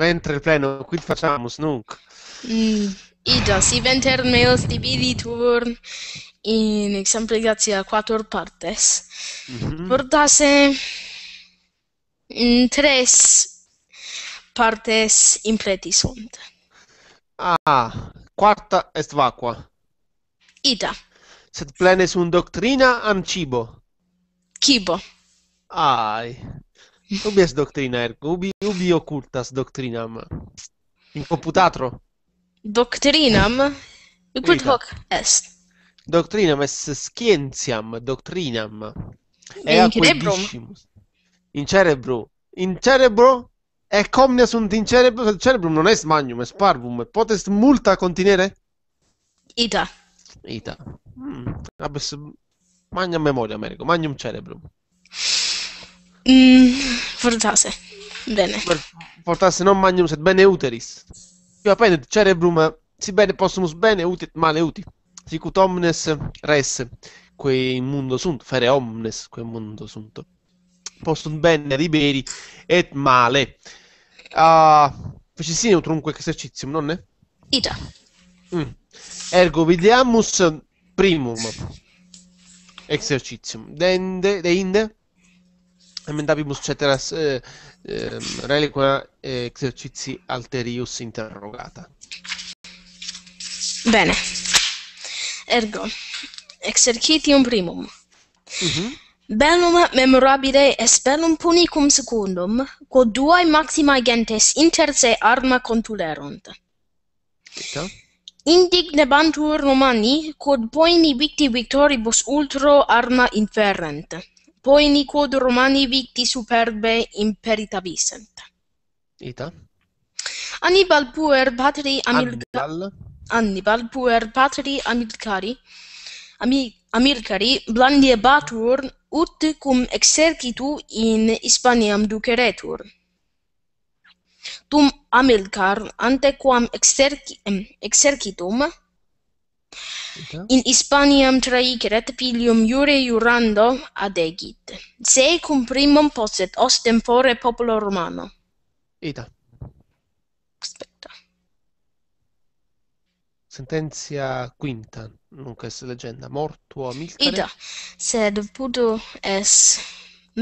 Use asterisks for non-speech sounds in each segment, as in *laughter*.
Ventre pleno, quid faciamus nunc? Mm. Ida, si venter meos dividi in exemple gratia partes, mm -hmm. portase in tres partes in sunt. Ah, quarta est vacua. Ida. Sed plene sunt doctrina am cibo. Cibo. Ai, Ubi es doctrina, ergo. Ubi, ubi occultas doctrinam. In computatro. Doctrinam? Occult hoc est. Doctrinam est scientiam, doctrinam. E in cerebrum. In cerebro. In cerebro? E comne sunt in cerebro? Cioè, Il cerebrum non est magnum, est parvum. Potest multa contenere? Ita. Ita. Mm. Abes... Magna memoria, Americo. Magnum cerebrum. Mm, fortase. Bene. Fortase non magnum sed bene uteris. Io appendit cerebrum, si bene possumus bene utit male uti. Sicut omnes res, quei mundo sunt, fere omnes, quei mundo sunt. Postum bene liberi et male. Uh, ah, Fecissine utrunque exercitium, non è? Ita. Mm. Ergo videamus primum exercitium. Dende, deinde emendabimus ceteras eh, eh, reliqua eh, alterius interrogata. Bene. Ergo, exercitium primum. Mm -hmm. Bellum memorabile est bellum punicum secundum, quod duae maxima gentes inter se arma contulerunt. Ita? Indignebantur Romani, quod poeni victi victoribus ultro arma inferrent. Poi de Romani victi superbe imperita Ita? Annibal puer patri Amilcari... Annibal? puer patri Amilcari... Ami, Amilcari, blandie batur, ut cum exercitu in Hispaniam duceretur. Tum Amilcar, ante exercitum, In Hispaniam traicret filium iure iurando adegit. Se cum primum posset os tempore populo romano. Ita. Aspetta. Sententia quinta, nunc est legenda, mortuo Amilcare. Ita, sed pudo es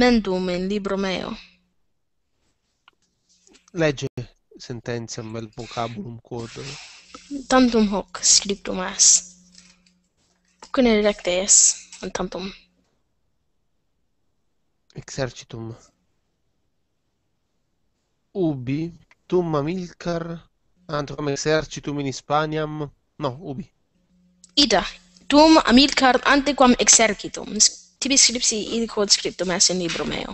mendum in libro meo. Legge sententiam vel vocabulum quod tantum hoc scriptum est quine ne lectes ad tantum exercitum ubi tum amilcar ad exercitum in hispaniam no ubi ida tum amilcar antequam exercitum tibi scripti id quod scriptum est in libro meo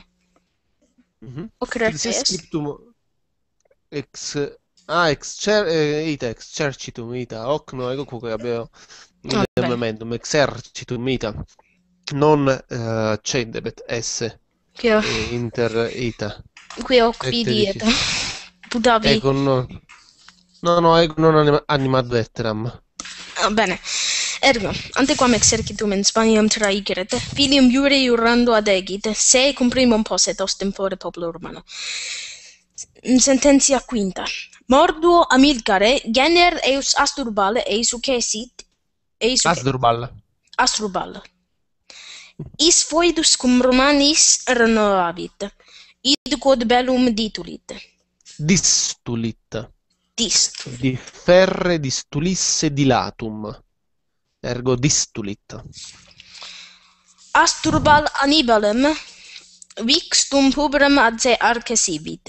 mhm mm ocreatis scriptum ex Ah, excer- eh, ita, exercitum ita, hoc non ego quoque abeo ah, memendum, exercitum ita, non uh, eh, cedebet esse Chio. Eh, inter ita. Qui hoc vidiet, putavi. *laughs* Ego ecco, non, no, no, ego ecco, non anima, animad veteram. Ah, bene. Ergo, antequam exercitum in Spaniam traigeret, oh, filium iure iurando egit, se cum primum posset os tempore populo romano. Sententia quinta. Morduo Amilcare gener eus asturbale eis ucesit eis uc... Is foidus cum Romanis renovabit id quod bellum ditulit distulit dist di ferre distulisse dilatum. ergo distulit Asturbal Anibalem vix tum ad se arcesibit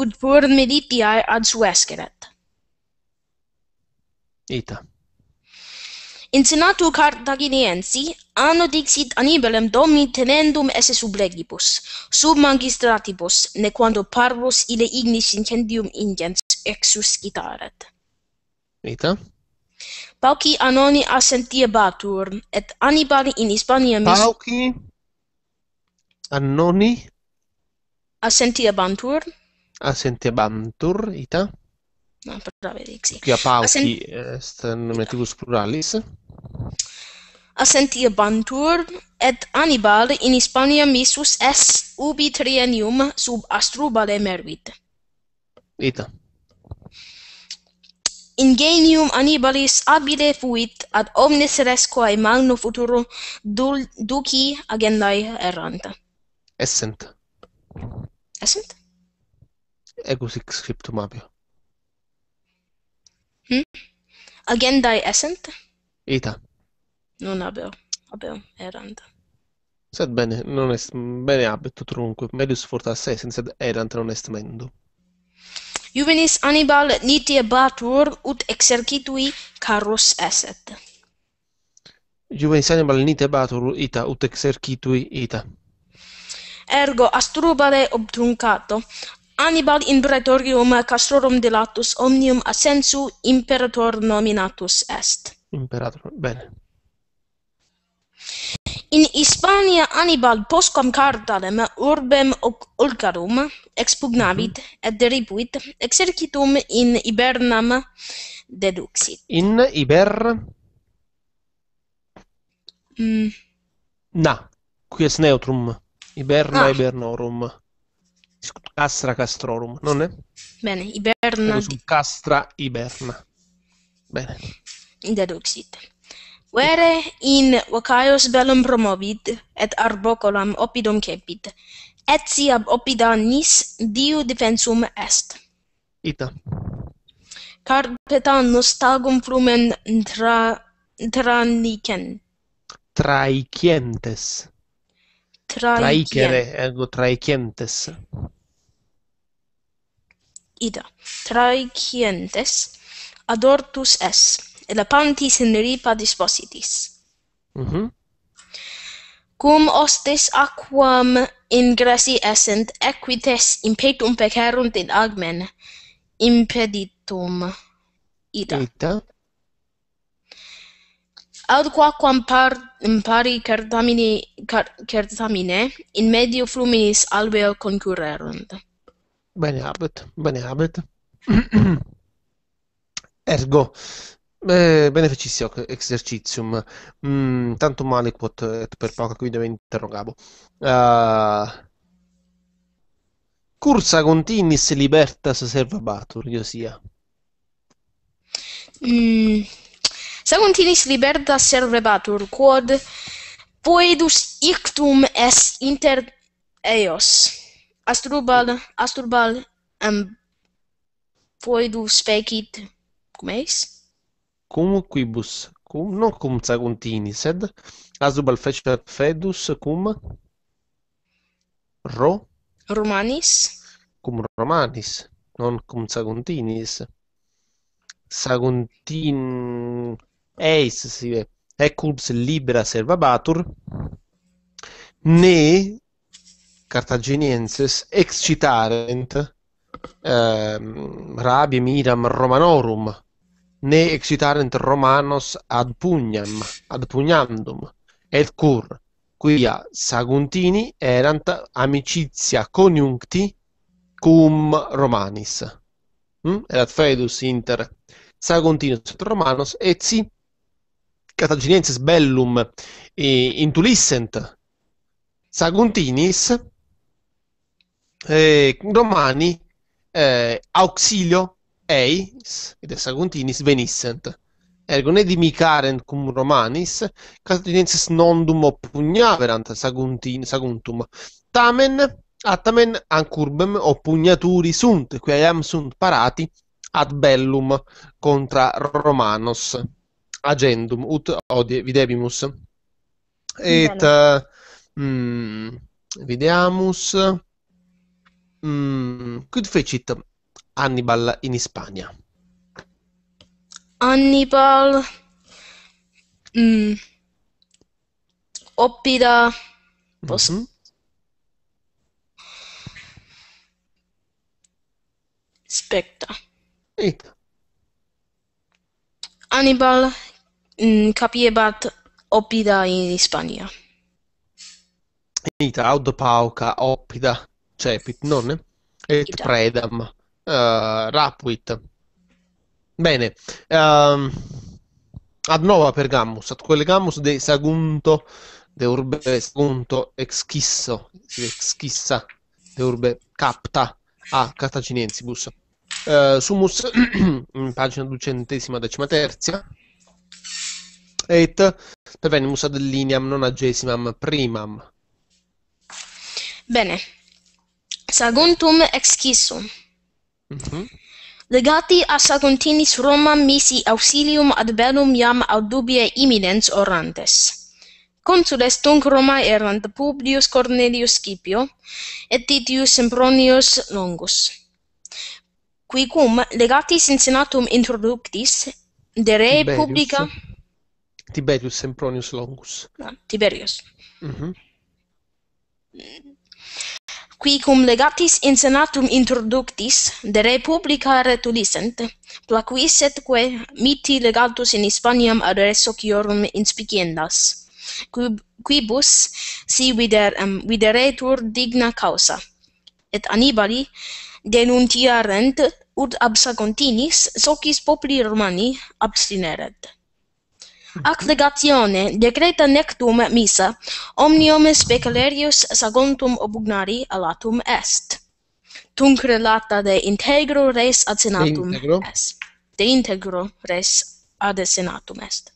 ut pur mediti ad suesceret. ita in senatu cartaginiensi anno dixit anibalem domi tenendum esse sub legibus sub magistratibus ne quando parvus ile ignis incendium ingens exus ita Pauci anoni assentiebatur et anibali in Hispania mis Pauci? annoni assenti abantur assenti abantur ita no però vedi sì qui a pauti est nomenclatus pluralis assenti abantur et anibal in hispania missus est ubi triennium sub astrubale mervit ita ingenium anibalis abile fuit ad omnes res quae magno futuro dul duci agendae errant Essent. Essent? Ego sic scriptum abio. Hm? Again, essent? Ita. Non abeo, Abio, erant. Sed bene, non est bene abet tot runque, medius fortas essent, sed erant non est mendo. Juvenis Hannibal niti abatur ut exercitui carus esset. Juvenis Hannibal niti abatur ita ut exercitui ita ergo astrubale obtruncato Hannibal in praetorium castrorum delatus omnium ascensu imperator nominatus est imperator bene In Hispania Hannibal postquam cartam urbem Ulcarum expugnavit mm. et deribuit exercitum in Ibernam deduxit In Iber... mm. Na qui est neutrum Iberna ah. ibernorum. Castra castrorum, non è? Bene, iberna... Di... Castra iberna. Bene. Deduxit. Vere in vocaios bellum promovit, et arbocolam opidum cepit, et si ab opida nis diu defensum est. Ita. Carpetan nostalgum flumen tra... tranicen. Traicientes. Traicere, ergo traicientes. Ida, Traicientes adortus es, elepantis in ripa dispositis. Mm Cum ostis aquam ingressi esent, equites impetum pecerunt in agmen impeditum. Ida, Ida. qua Adquaquam par, pari certamine, in medio fluminis albeo concurrerunt. Bene abet, bene abet. *clears throat* Ergo, eh, beneficio exercitium, mm, tanto male quot et per poco qui devo interrogavo. Uh, cursa continis libertas servabatur, io sia. Mm. Saguntinis libertas servebatur, quod poedus ictum est inter eos. Asturbal, asturbal, em, poedus fecit, cum eis? Cum quibus, cum, non cum Saguntinis, sed asturbal fecit fedus cum ro? Romanis. Cum Romanis, non cum Saguntinis. Saguntin eis sive hec libera servabatur ne cartaginienses excitarent eh, rabiem iram romanorum ne excitarent romanos ad pugnam ad pugnandum et cur quia saguntini erant amicitia coniuncti cum romanis mm? erat fedus inter saguntinus et romanos et si Cartaginensis bellum intulissent Saguntinis eh, Romani eh, auxilio eis ed è Saguntinis venissent ergo ne carent cum Romanis Cartaginensis nondum oppugnaverant Saguntin, Saguntum tamen attamen ancurbem oppugnaturi sunt quae iam sunt parati ad bellum contra Romanos agendum ut odie videbimus. Et uh, mm, videamus mm, quid fecit Hannibal in Ispagna? Hannibal mm, oppida pos- mm-hmm. specta. Hannibal Mm, capje bat opida in Ispania. Ita aud pauca opida cepit, non? Et Ita. predam uh, eh, rapuit. Bene. Um, ad nova pergamus, ad quelle gamus de sagunto de urbe sagunto exchisso, exchissa de urbe capta a Cartaginensibus. Uh, eh, sumus, *clears throat* in pagina duecentesima decima terza. et pervenimus ad lineam non agesimam primam. Bene. Saguntum excisum. Mhm. Legati a Saguntinis Roma misi auxilium ad bellum iam aut dubiae imminens orantes. Consules tunc Roma erant Publius Cornelius Scipio et Titius Sempronius Longus. Quicum legatis in senatum introductis de re publica Tiberius Sempronius Longus. No, Tiberius. Quicum mhm. Mm Qui cum legatis in senatum introductis de Republica retulisent, placuis etque miti legatus in Hispaniam ad resociorum inspiciendas, quibus si vider, um, videretur digna causa. Et Anibali denuntiarent ut continis socis populi romani abstineret. Ac legatione, decreta nectum missa, omnium speculerius sagontum obugnari alatum est. Tunc relata de integro res ad senatum de est. De integro res ad senatum est.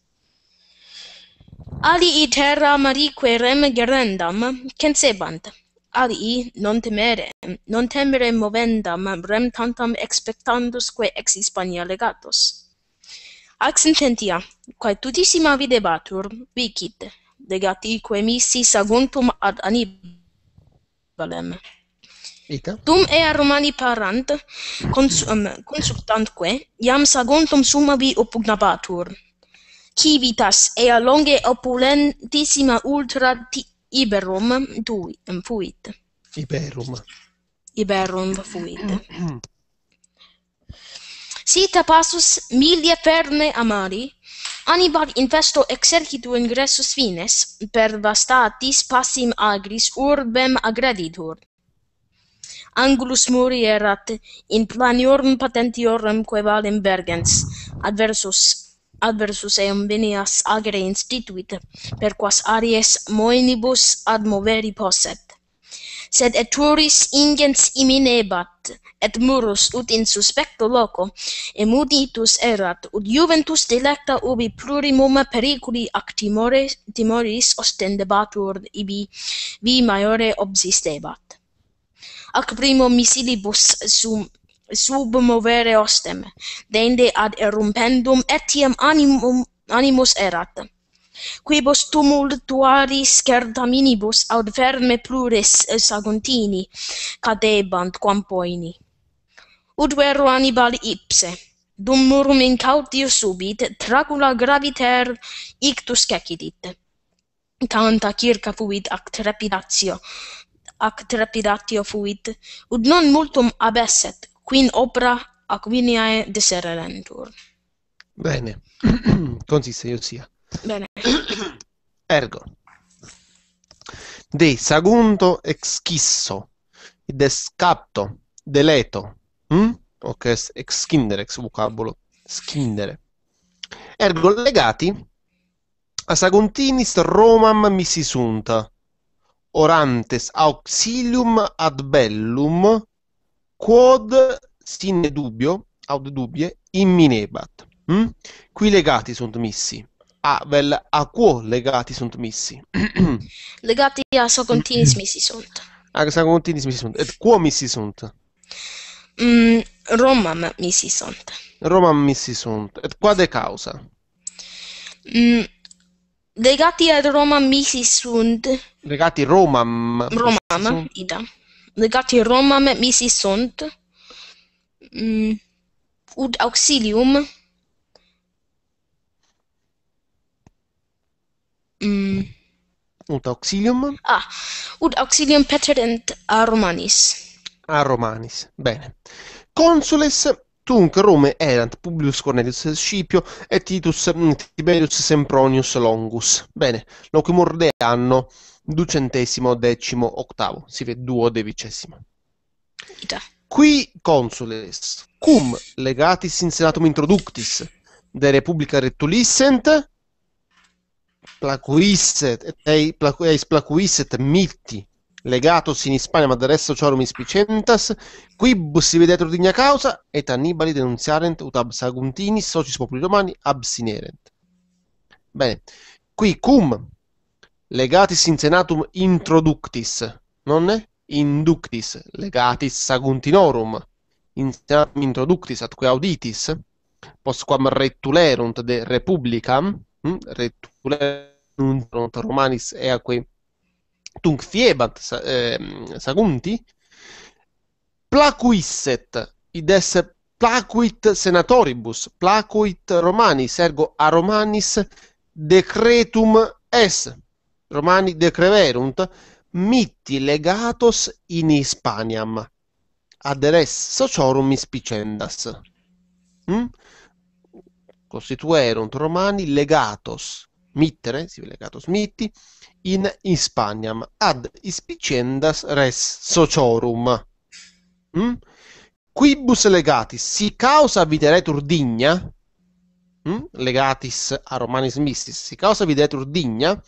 Alii terra marique rem gerendam, censebant. Alii non temere, non temere movendam rem tantam expectandusque ex Hispania legatus. Ac sententia, quae tutissima videbatur, vicit, degati quae missi saguntum ad anibalem. Ita? Tum ea Romani parant, cons um, consultantque, iam saguntum summa vi opugnabatur. Civitas ea longe opulentissima ultra iberum tui, fuit. Iberum. Iberum fuit. *clears throat* Si ta passus milia perne amari, anibal in festo exercitu ingressus fines, per vastatis passim agris urbem agreditur. Angulus muri erat in planiorum patentiorum que valem vergens adversus adversus eum venias agere instituit, per quas aries moenibus ad moveri posset. Sed eturis ingens iminebat, et murus ut in suspecto loco, emuditus erat, ut juventus delecta ubi plurimum periculi ac timores, timoris ostendebatur ibi vi maiore obsistebat. Ac primo misilibus sum movere ostem, dende ad erumpendum etiam animum, animus erat. Quibus tumultuaris certaminibus aut ferme plures saguntini cadebant quam poini ut vero Hannibal ipse, dum murum in cautio subit, tracula graviter ictus cecidit. Tanta circa fuit ac trepidatio, ac trepidatio fuit, ut non multum abesset, quin opera ac viniae deserelentur. Bene, *clears throat* consiste io sia. Bene. *clears throat* Ergo. De sagunto exquisso, de scapto, de leto, Mm? Ok, ex Kinder, ex vocabolo. Skindere. Ergo legati a Saguntinis Romam missisunta, orantes auxilium ad bellum, quod sine dubio, aud dubbie, imminebat. Mm? Qui legati sunt missi. A, ah, vel, a quo legati sunt missi? *clears throat* legati a Saguntinis mm. missi sunt. A ah, Saguntinis missi sunt. Et quo missi sunt? mm, Roma mi si sunt. Roma mi si sunt. Et qua de causa? Mm, legati ad Roma mi si sunt. Legati Romam. Romam, ida. Legati Romam mi si sunt. Mm, ut auxilium mm. ut auxilium ah ut auxilium petrent a romanis a Romanis. Bene. Consules tunc Rome erant Publius Cornelius Scipio et Titus mm, Tiberius Sempronius Longus. Bene, locumorde anno ducentesimo decimo ottavo, si vede duodevicesimo. Da. Qui consules, cum legatis in senatum introductis, de republica retulissent, placuisset, et eis placuisset mitti legatos in Hispania, ma del resto ciorum ispicentas, quibus si vedetro digna causa, et Annibali denunziarent ut ab Saguntini socis populi romani absinerent. Bene, qui cum legatis in senatum introductis, non è? inductis, legatis Saguntinorum, in senatum introductis atque auditis, postquam retulerunt de republicam, retulerunt romanis eaque tunc fiebat sa, eh, sagunti placuisset id esse placuit senatoribus placuit romani sergo a romanis decretum es romani decreverunt mitti legatos in hispaniam ad res sociorum ispicendas hm? constituerunt romani legatos mittere, si è legato Smitti, in Hispaniam ad ispicendas res sociorum. Mm? Quibus legatis si causa videretur digna, mm? legatis a Romanis Mistis, si causa videretur digna,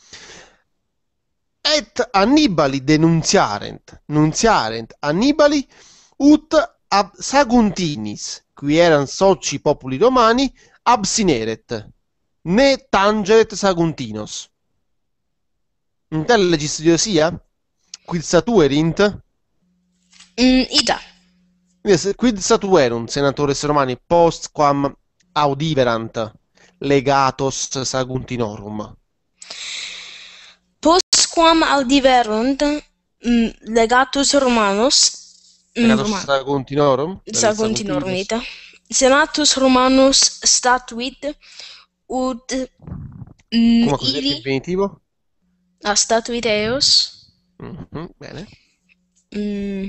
et Annibali denunziarent, nunziarent Annibali ut ab Saguntinis, qui eran soci populi romani, absineret né tangeret Saguntinos. In tale Quid satuerint? Mm, ita. Quid satuerum, senatores romani, postquam audiverant legatos Saguntinorum? Postquam audiverunt mm, legatus romanos mm, legatus Roma. Saguntinorum? Saguntinorum ita. Senatus romanus statuit Ud Come mm, cos'è il infinitivo? A ah, statuideos. Mm-hmm, bene. Mm.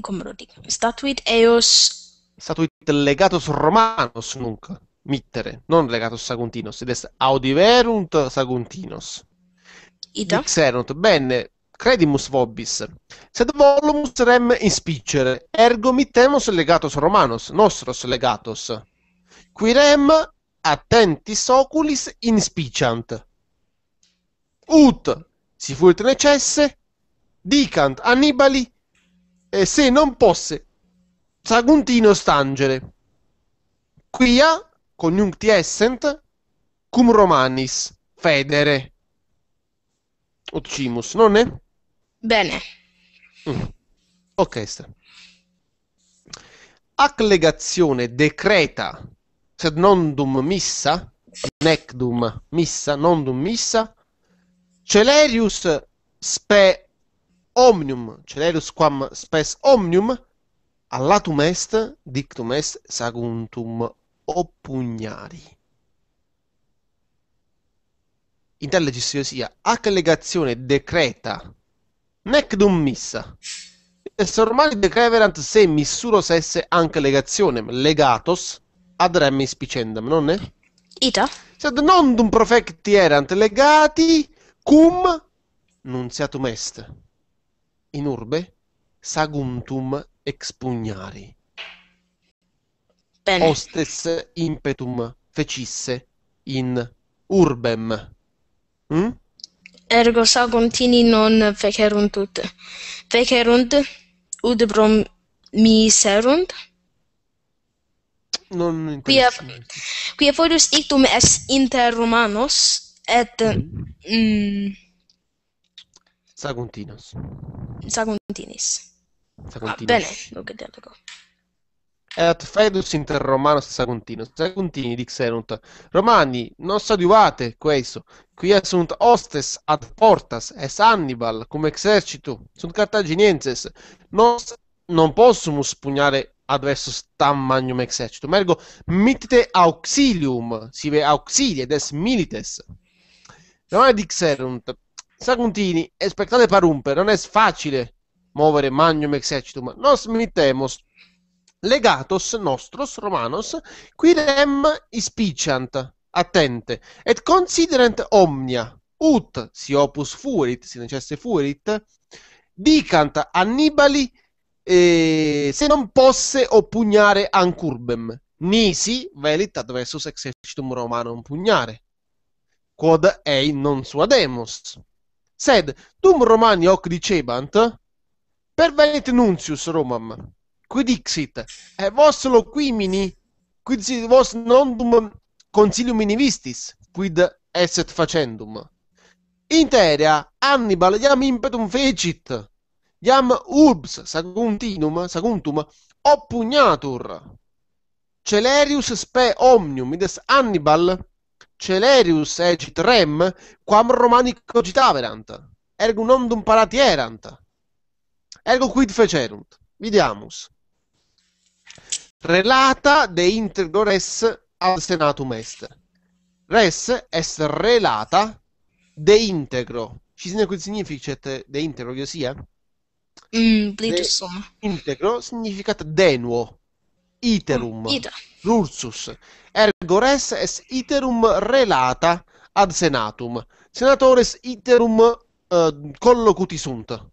Come lo dico? Statuit eos. Statuit legatus romanus nunc mittere, non legatus saguntinos, ed est audiverunt saguntinos. Ita. Ixerunt, bene, credimus vobis, sed volumus rem in spicere, ergo mittemus legatos romanos, nostros legatos, qui rem attentis oculis in inspiciant. Ut, si fuit necesse, dicant Annibali, e se non posse Saguntino stangere. Quia, coniuncti essent, cum Romanis, federe. Ut cimus, non è? Bene. Mm. Ok, Stra. Ac legazione decreta sed nondum missa, necdum missa, non nondum missa, celerius spe omnium, celerius quam spes omnium, allatum est, dictum est, saguntum oppugnari. In tale gestione sia ac decreta nec dum missa. E se ormai decreverant se missuros esse anche legationem, legatos ad remis picendam, non è? Ita. Sed non dum profecti erant legati cum nunziatum est. In urbe saguntum expugnari. Bene. Ostes impetum fecisse in urbem. Mm? ergo saguntini non fecerunt ut. Fecerunt ut brom mi serunt? Non quia, quia foedus ictum est inter romanos, et... Mm, mm saguntinos. Saguntinis. Saguntinis. Ah, bene, lo che te Et fedus inter Romano Saguntino, Saguntini dixerunt, Romani non sadiuvate questo, Qui sunt hostes ad portas, es Hannibal, cum exercitu, sunt cartaginienses, nos non possumus pugnare adversus tam magnum exercitu. ergo mittite auxilium, sive auxilie, des milites. Romani dixerunt, Saguntini, espectate parumper, non è facile muovere magnum exercitum, nos mitemos legatos nostros Romanos, qui rem ispiciant, attente, et considerant omnia, ut, si opus fuerit si necesse fuerit dicant Annibali eh, se non posse oppugnare ancurbem, nisi velit adversus exercitum Romanum pugnare, quod ei non sua demos Sed, dum Romani hoc dicebant, per velit nuncius Romam, quid ixit, e vos mini, quid si vos nondum consilium minivistis, quid esset facendum. In Interea Hannibal iam impetum fecit, iam urbs saguntinum, saguntum oppugnatur. Celerius spe omnium, ides Hannibal Celerius ecit rem, quam Romani cogitaverant, ergo non dum parati erant. Ergo quid fecerunt? Vidiamus relata de integro res ad senatum est. Res est relata de integro. Ci quel significet de integro, che sia? Mm, de integro significat denuo, iterum, mm, Ita. rursus. Ergo res est iterum relata ad senatum. Senatores iterum uh, collocuti sunt.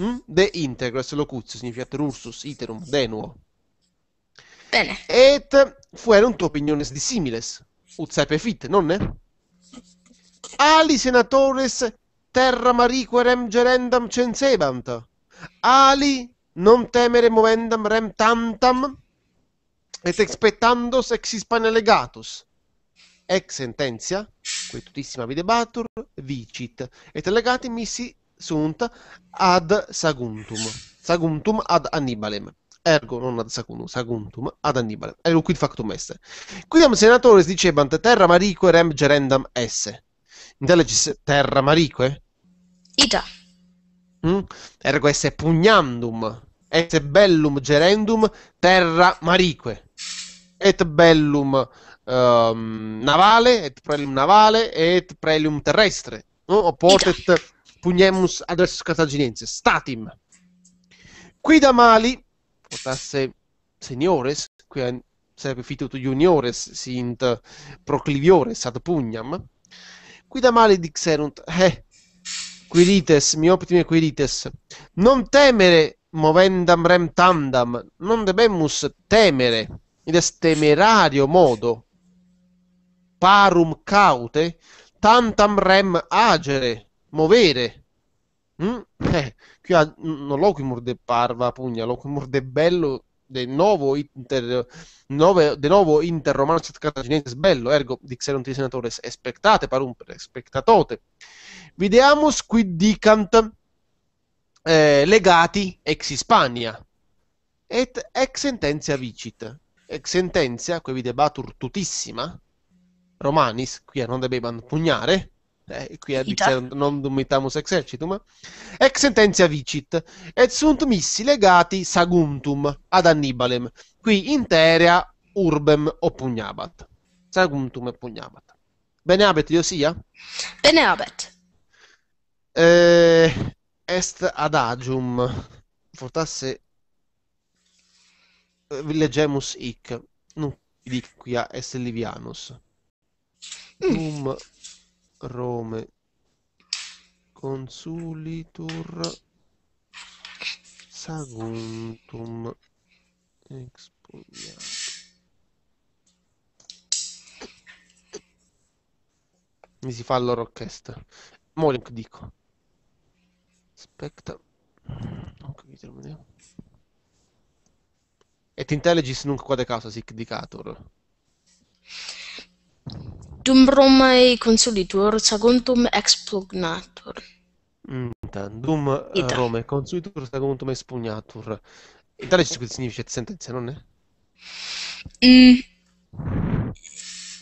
Mm? De integro est locutio, significat rursus, iterum, denuo. Bene. Et fueron tu opiniones dissimiles, ut saepe fit, non ne? Ali senatores terra mariquerem gerendam censebant, ali non temere movendam rem tantam, et expectandos ex hispane legatus. Ex sententia, quetutissima vi debatur, vicit, et legati missi sunt ad saguntum, saguntum ad Annibalem ergo non ad Sacunum, Saguntum, ad Annibalem. Ergo quid factum est. Quidam senatores dicebant terra marique rem gerendam esse. Intellegis terra marique? Ita. Mm? Ergo esse pugnandum, esse bellum gerendum terra marique. Et bellum um, navale, et prelium navale, et prelium terrestre. No? O pugnemus adversus Cartaginenses. Statim. Quida mali votasse seniores, qui sarebbe fitto juniores sint procliviores ad pugnam, Qui da male dixerunt, eh, quirites, mi optime quirites, non temere movendam rem tandam, non debemus temere, in est temerario modo, parum caute, tantam rem agere, movere. Mm? Eh, sia no locumur de parva pugna, locumur de bello de novo inter nove, de novo inter Romanzo Cartaginese bello ergo dixerunt espectate expectate parumper expectatote vediamo qui dicant eh, legati ex Hispania et ex sententia vicit ex sententia quae videbatur tutissima romanis qui non debebant pugnare eh, qui ad non dumitamus exercitum, ex sententia vicit, et sunt missi legati saguntum ad Annibalem, qui interea urbem oppugnabat. Saguntum oppugnabat. Bene abet, io sia? Bene abet. Eh, est adagium, fortasse villegemus eh, hic, nu, dic quia est Livianus. Mm. Um, Rome Consulitur Saguntum Exponiato. Mi si fa loro orchestra. Molinc dico. Aspetta. Non capito, vediamo. Et intelligis nunc quod caso sic dicator. Dum Romae consulitur saguntum expugnatur. Mm, dum eh, Ita. Rome consulitur saguntum expugnatur. In Italia significa sentenza, non è? Mm.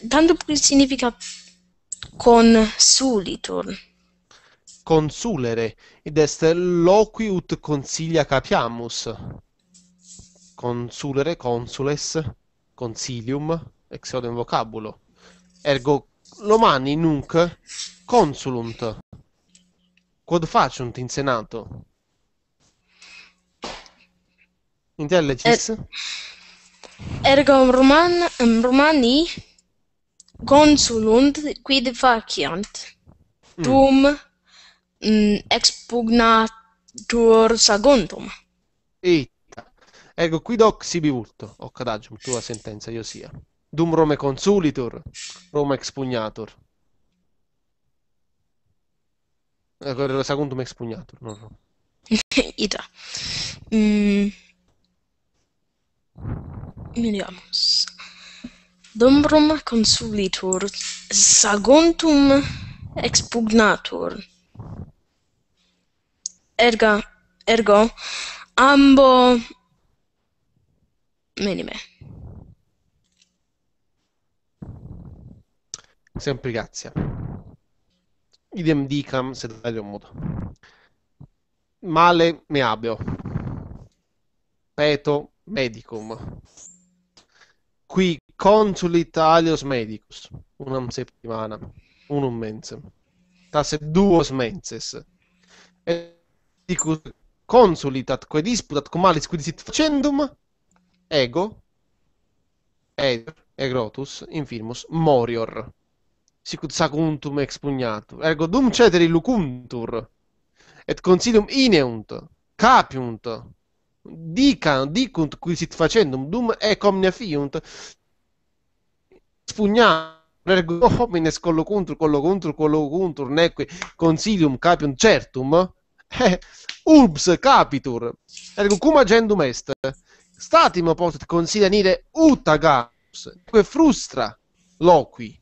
Tanto più significa consulitur. Consulere, ed est loquiut consiglia capiamus. Consulere, consules, consilium, ex vocabulo. Ergo Lomani nunc consulunt, quod faciunt in senato. Intellicis? Er, ergo Roman, Romani consulunt quid faciant, mm. dum mm. expugnatur saguntum. Ita. Ergo quid hoc sibi vulto, hoc adagium, tua sentenza io sia. dum Rome consulitur, Rome expugnatur. Ecco, il secondo mi expugnatur, non lo *laughs* Ida. Mm. Dum Roma consulitur, saguntum expugnatur. Erga, ergo, ambo... Menime. sempre grazie. Idem dikam sedaj mod. Male ne abeo. Peto medicum. Qui consulit alios medicus. Unam settimana. Unum mensem. Tasse duos menses. E dicus consulitat quae disputat cum alis quid facendum ego ed egrotus infirmus morior sicut saguntum expugnatur. Ergo dum cederi lucuntur et consilium ineunt, capiunt, dican, dicunt qui sit facendum, dum ec omnia fiunt, expugnatur, ergo *laughs* homines collocuntur, collocuntur, collocuntur, neque consilium capiunt certum, *laughs* eh, urbs capitur, ergo cum agendum est, statim potet consilenire ut agapus, que frustra loqui.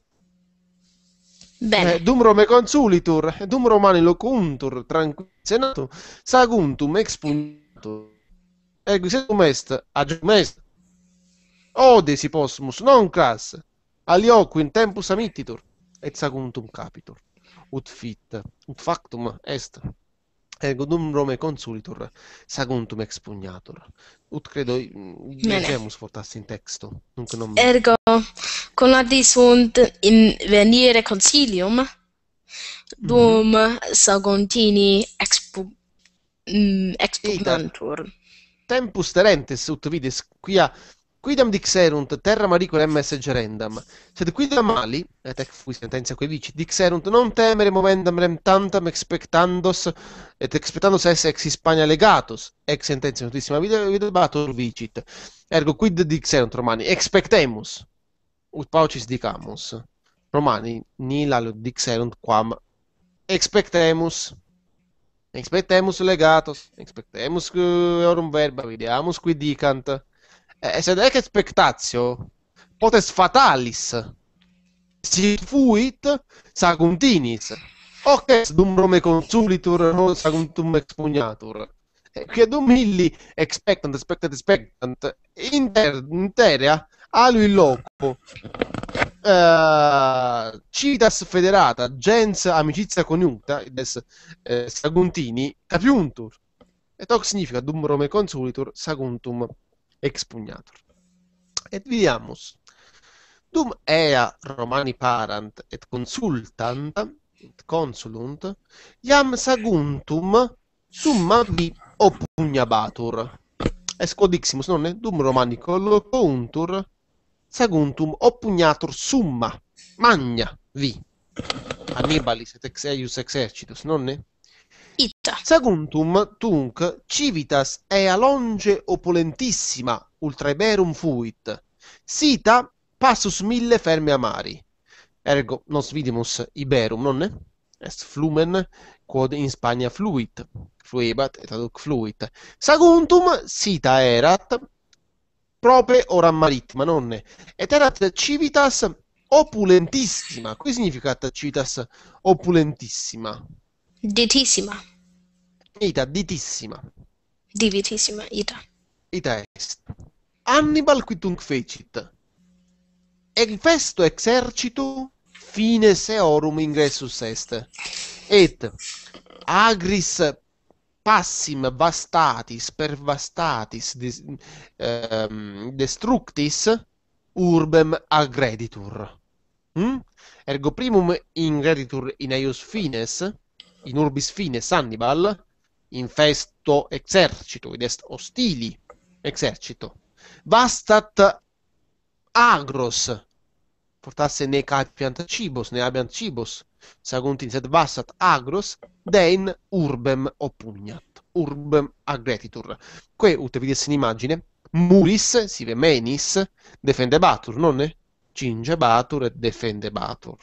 Bene. Eh, dum Rome consulitur, dum Romani locuntur, tranquillo senato, saguntum expuntur, equisetum est, agium est, odesi possumus, non cras, in tempus amittitur, et saguntum capitur, ut fit, ut factum est. ergo dum Rome consulitur saguntum expugnatur. Ut credo mm, legemus fortasse in texto. Nunc non... Ergo, con adisunt in venire concilium, dum mhm. mm -hmm. saguntini expu... expugnantur. Tempus terentes ut vides quia quidam dixerunt terra maricula MS gerendam, sed quidam ali, et eh, ec fui sentenza quei vici, dixerunt non temere movendam rem tantam expectandos, et expectandos esse ex Hispania legatus, ex sententia notissima videbatur vicit. Ergo quid dixerunt Romani, expectemus, ut paucis dicamus. Romani nil alio dixerunt quam expectemus, expectemus legatus, expectemus eorum eh, verba, videamus qui dicant, e eh, sed ec spectatio, potes fatalis, si fuit Saguntinis, hoc dum Rome consulitur non Saguntum expugnatur eh, che dum illi expectant, expectant, expectant, inter, interea, alu in loco, uh, citas federata, gens amicizia coniunta des eh, Saguntini, capiuntur. Et hoc significa dum Rome consulitur Saguntum expugnatur. Et vidiamus. Dum ea Romani parant et consultant, et consulunt, iam saguntum summa vi oppugnabatur. Esco non è? dum Romani colloquuntur, saguntum oppugnatur summa magna vi. Annibalis et exeius exercitus, è? It. Saguntum tunc civitas ea longe opulentissima ultraeberum fuit, sita passus mille ferme amari. Ergo nos vidimus iberum, nonne? Est flumen quod in Spagna fluit, fluebat et aduc fluit. Saguntum sita erat prope oram marittima, nonne? Et erat civitas opulentissima. Qui significa civitas opulentissima? ditissima. Ita, ditissima. Divitissima, ita. Ita est. Annibal quitunque fecit. E festo exercitu fine seorum ingressus est. Et agris passim vastatis per vastatis des, ehm, destructis urbem agreditur. Mm? Ergo primum ingreditur in eius fines in Urbis Fines Hannibal, infesto esercito, ed est ostili esercito, Vastat agros, portasse ne capiant cibos, ne abiant cibos, in sed vastat agros, den urbem oppugnat, urbem agretitur. Que, ut vides in imagine, muris, sive menis, defendebatur, nonne? e et batur.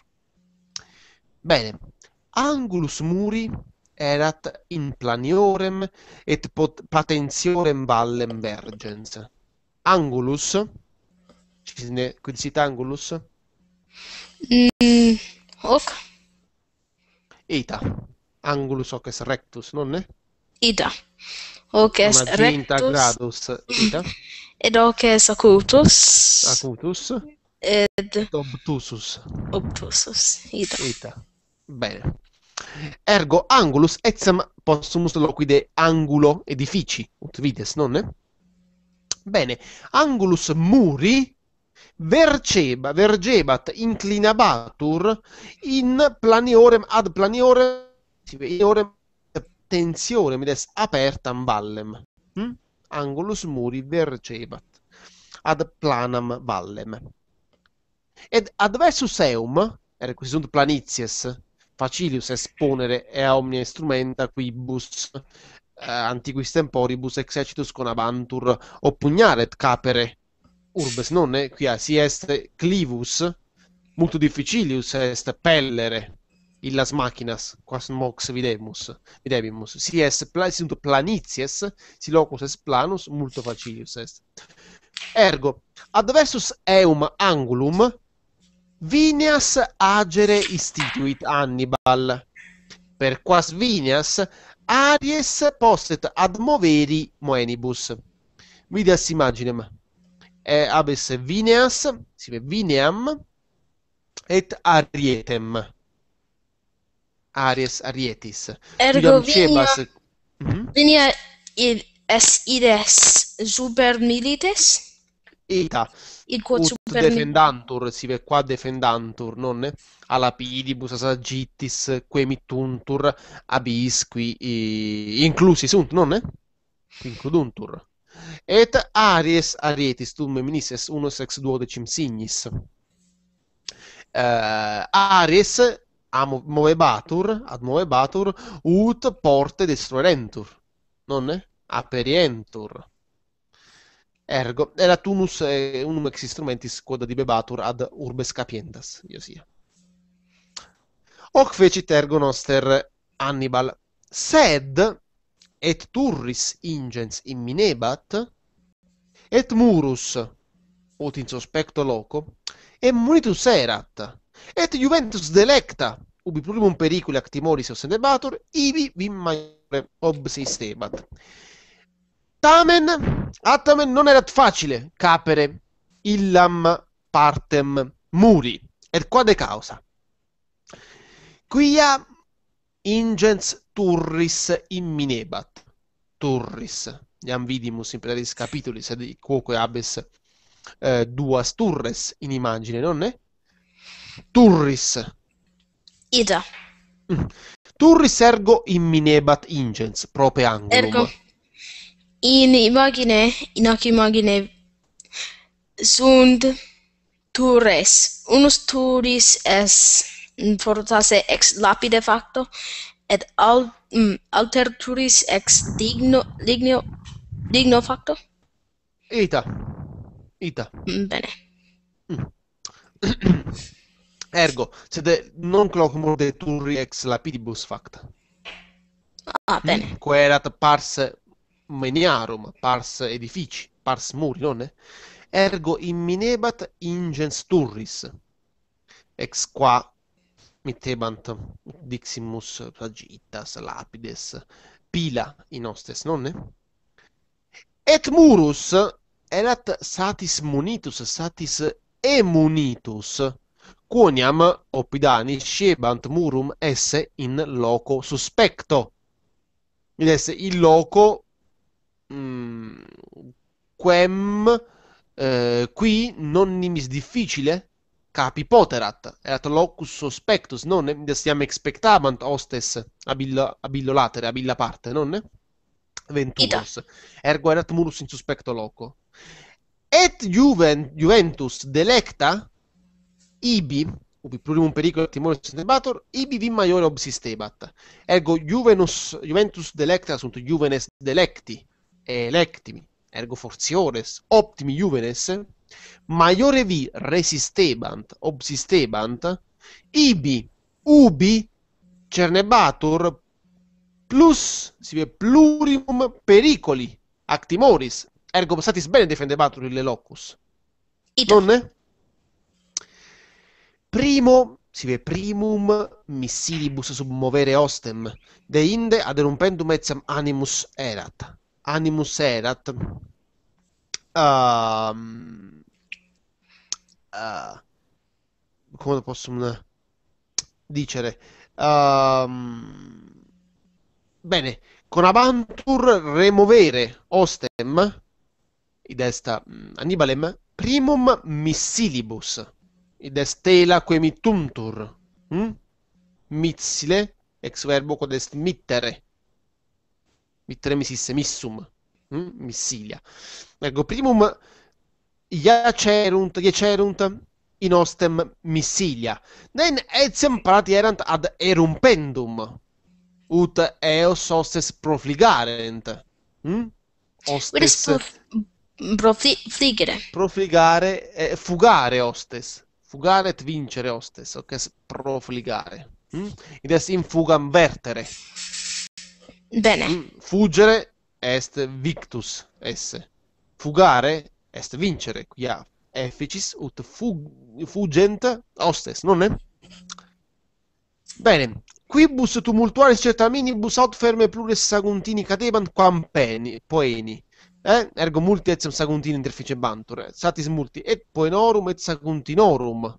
Bene, angulus muri erat in planiorem et patentiorem vallem vergens angulus cisne quid sit angulus mm, hoc ita angulus hoc est rectus non ne ita hoc est rectus gradus ita ed *clears throat* hoc est acutus acutus ed obtusus obtusus ita ita bene Ergo angulus etsam possumus loquide angulo edifici, ut vides, non? Bene, angulus muri verceba, vergebat inclinabatur in planiorem ad planiorem planiorem tensiorem des apertam vallem. Hm? Angulus muri vergebat ad planam vallem. Ed adversus eum, requisunt planicies, facilius esponere ea omnia instrumenta quibus eh, antiquis temporibus exercitus avantur oppugnaret capere urbes non è qui si est clivus molto difficilius est pellere illas machinas quas mox videmus videbimus si est pla, sunt planicies si locus est planus multo facilius est ergo adversus eum angulum Vinias agere istituit Hannibal. Per quas vinias aries posset ad moveri moenibus. Vidas imaginem. E eh, abes vineas, si vineam, et arietem. Aries arietis. Ergo dicebas... vinia, mm -hmm. vinia es ides super milites? Ita il quotium Ut defendantur, si per qua defendantur, non alla pidibus asagittis quemituntur abis qui i... inclusi sunt, non includuntur. Et aries arietis tum minises unus ex duodecim signis. Uh, aries amo movebatur, ad movebatur, ut porte destruerentur, non aperientur Ergo, era tunus unum ex instrumentis quod dibebatur ad urbes capiendas, io sia. Hoc fecit ergo noster Hannibal, sed et turris ingens imminebat, et murus, ut in sospecto loco, e munitus erat, et Juventus delecta, ubi plurimum periculi ac timoris ossedebatur, ibi vim maiore obsistebat. Tamen, Atamen non era facile capere illam partem muri, e qua quade causa? Quia ingens turris imminebat. Turris, iam vidimus in plenaris capitulis, ed quoque abes eh, duas turres in immagine, non è? Turris. Ida. Mm. Turris ergo imminebat ingens, prope angulum. Ergo. in imagine in hoc imagine sunt turres unus turris est in mm, fortasse ex lapide facto et al, mm, alter turris ex digno ligno ligno facto ita ita mm, bene mm. *clears throat* ergo sed non clo de turri ex lapidibus facta Ah, bene. Mm, Quaerat pars meniarum pars edifici, pars muri, non? Ergo imminebat ingens turris. Ex qua mitebant diximus sagittas lapides pila in hostes, non? Et murus erat satis munitus, satis emunitus, quoniam oppidani scebant murum esse in loco suspecto. Ed esse il loco mh, mm, quem eh, qui non nimis difficile capi poterat, erat locus sospectus, non siam expectabant hostes abillo, abillo latere, abilla parte, non? Venturos. Ergo erat murus in suspecto loco. Et Juven, Juventus delecta ibi, ubi plurimum pericolo timore sentebator, ibi vi maiore obsistebat. Ergo Juvenus, Juventus delecta sunt Juvenes delecti electimi, ergo fortiores, optimi juvenes, maiore vi resistebant, obsistebant, ibi, ubi, cernebatur, plus, si plurium pericoli, actimoris, ergo statis bene defendebatur ille locus. Ito. Primo, si ve primum missilibus submovere ostem, de inde ad erumpendum etiam animus erat Animus Erat. Uh, uh, come posso dire? Uh, ehm, bene, con Avantur removere Ostem, id est Annibalem, primum missilibus, id est tela que mittuntur, hm? mitsile, ex verbo quod est mittere, Mittremississe missum, mm? Hm? missilia. Ergo ecco, primum iacerunt, iacerunt in ostem missilia. Nen etiam prati erant ad erumpendum, ut eos ostes profligarent. Mm? Hostes... Eh, Prof profligere? Profligare, eh, fugare ostes. Fugare et vincere ostes, ok? Profligare. Mm? Hm? Ides in fugam vertere. Bene. Mm, fuggere est victus esse. Fugare est vincere, quia efficis ut fug- fugent hostes, non è? Bene. Quibus tumultuaris certaminibus aut ferme plures saguntini cadebant quam peni, poeni. Eh? Ergo multi et saguntini interfice interfecebantur. Eh? Satis multi et poenorum et saguntinorum.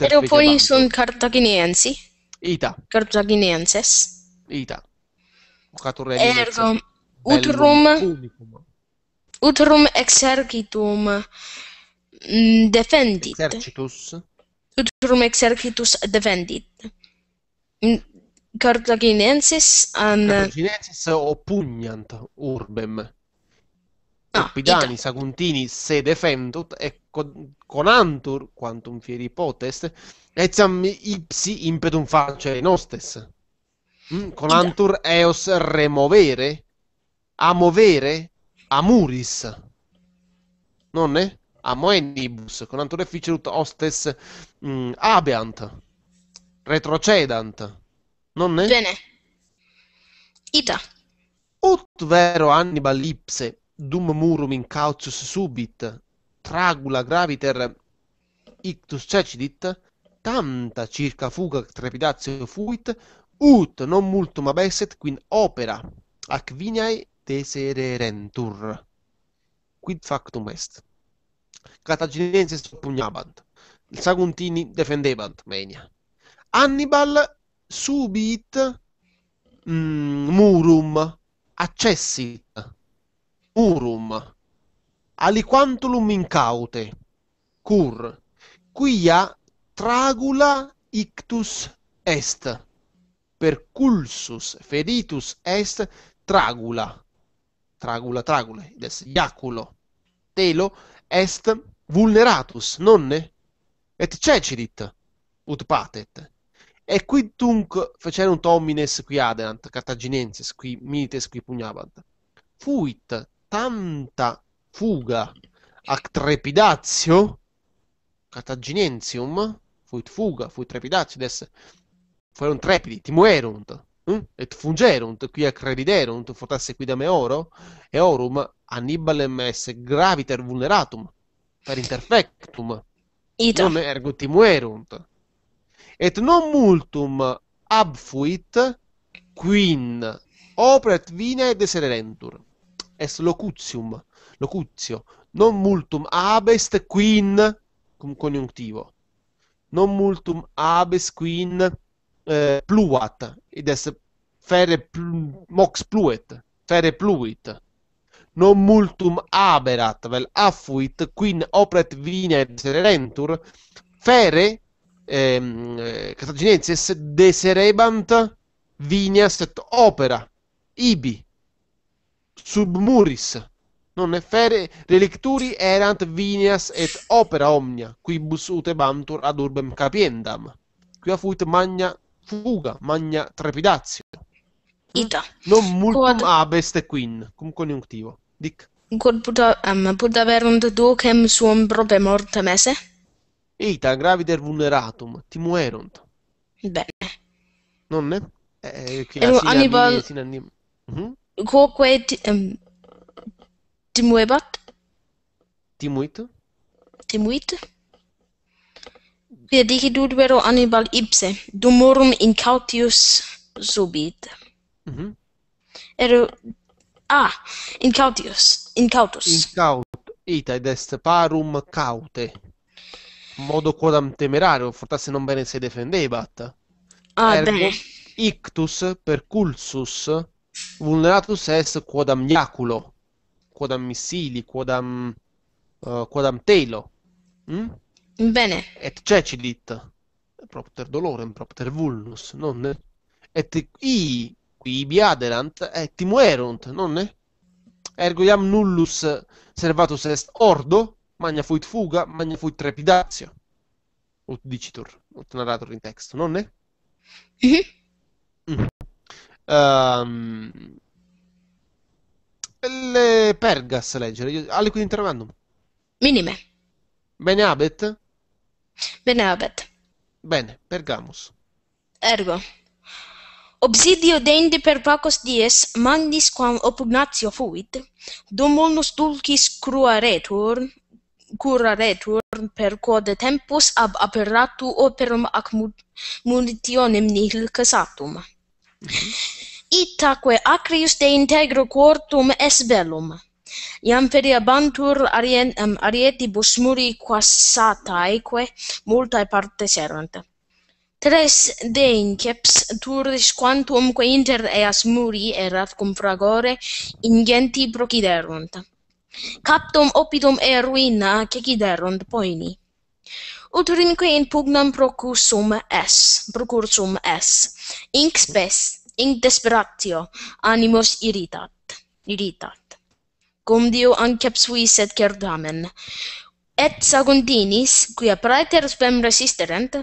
Ero poi sunt cartaginiensi. Ita. Cartaginienses. Ita. Giocatorelli. Ergo, utrum, utrum exercitum mm, defendit. Exercitus. Utrum exercitus defendit. Mm, cartaginensis an... Cartaginensis oppugnant urbem. Pidani, Saguntini se defendut e con, Antur, quantum fieri potest etiam ipsi impetum facere nostes Mm, con Antur Eos removere? Amovere? Amuris? Non è? Amoenibus. Con Antur Efficerut Hostes mm, Abeant. Retrocedant. Non è? Bene. Ita. Ut vero Hannibal ipse dum murum in cautius subit tragula graviter ictus cecidit tanta circa fuga trepidatio fuit ut non multum abesset quin opera ac viniae desererentur quid factum est Cataginenses oppugnabant Saguntini defendebant Menia Hannibal subit mm, murum accessit murum aliquantulum incaute cur quia tragula ictus est per feritus est tragula, tragula, tragula, des iaculo, telo est vulneratus, nonne? Et cecidit, ut patet. E qui tunc fecerunt homines qui aderant, cartaginenses, qui mites, qui pugnavant. Fuit tanta fuga ac trepidatio, cartaginensium, fuit fuga, fuit trepidatio, des fueron trepidi, timuerunt, mm? et fungerunt, qui accrediderunt, fortasse qui da me oro, e orum annibalem esse graviter vulneratum, per interfectum, Ito. non ergo timuerunt. Et non multum abfuit, quin operet vine desererentur. Est locutium, locutio, non multum abest quin, cum congiuntivo, non multum abes quin eh, pluat, id est fere pl mox pluet, fere pluit. Non multum aberat vel affuit, quin opret vine deserentur, fere ehm, eh, Cartaginenses deserebant vinias et opera, ibi, sub muris, non è fere relicturi erant vinias et opera omnia, quibus utebantur ad urbem capiendam, Qui fuit magna fuga, magna trepidazio. Ita. Mm? Non multum Quod... abest quin, cum conjunctivo. Dic. Quod puta, um, put averunt ducem suum prope mortem esse? Ita, gravider vulneratum, timuerunt. Bene. Nonne? Eh, Ero eh, Hannibal... Sinanim... Mm-hmm. Quoque ti, um, timuebat? Timuit? Timuit? Quia dici dud vero Hannibal ipse, dumorum in cautius subit. Mm -hmm. Ero, ah, in cautius, in cautus. In caut, ita, ed est parum caute. Modo quodam temerario, fortasse non bene se defendebat. Ah, Ergo, bene. Ictus per cultus vulneratus est quodam iaculo quodam missili quodam uh, quodam telo hm mm? Bene. Et cecilit, cioè, propter dolorem, propter vulnus, nonne? Et i qui aderant et timuerunt, nonne? Ergo iam nullus servatus est ordo, magna fuit fuga, magna fuit trepidatio. Ut dicitur, ut narratur in texto, nonne? Mm-hmm. Mm. Um, le pergas leggere, alle quid interrogandum? Minime. Bene abet? Bene abet. Bene, pergamus. Ergo. Obsidio dende per pacos dies magnis quam opugnatio fuit, dum volnus dulcis cruaretur, curaretur per quod tempus ab aperatu operum ac munitionem nihil casatum. Mm -hmm. Itaque acrius de integro quortum es bellum. Mm -hmm. Iam feria bantur arien, um, arieti muri quassata eque multae parte servant. Tres de inceps turis quantum inter eas muri erat cum fragore ingenti prociderunt. Captum opidum e ruina ceciderunt poini. Uturim in pugnam procursum es, procursum es, inc spes, inc desperatio, animos iritat, iritat cum diu anche suisset cerdamen. et sagundinis qui apparetter spem resisterent,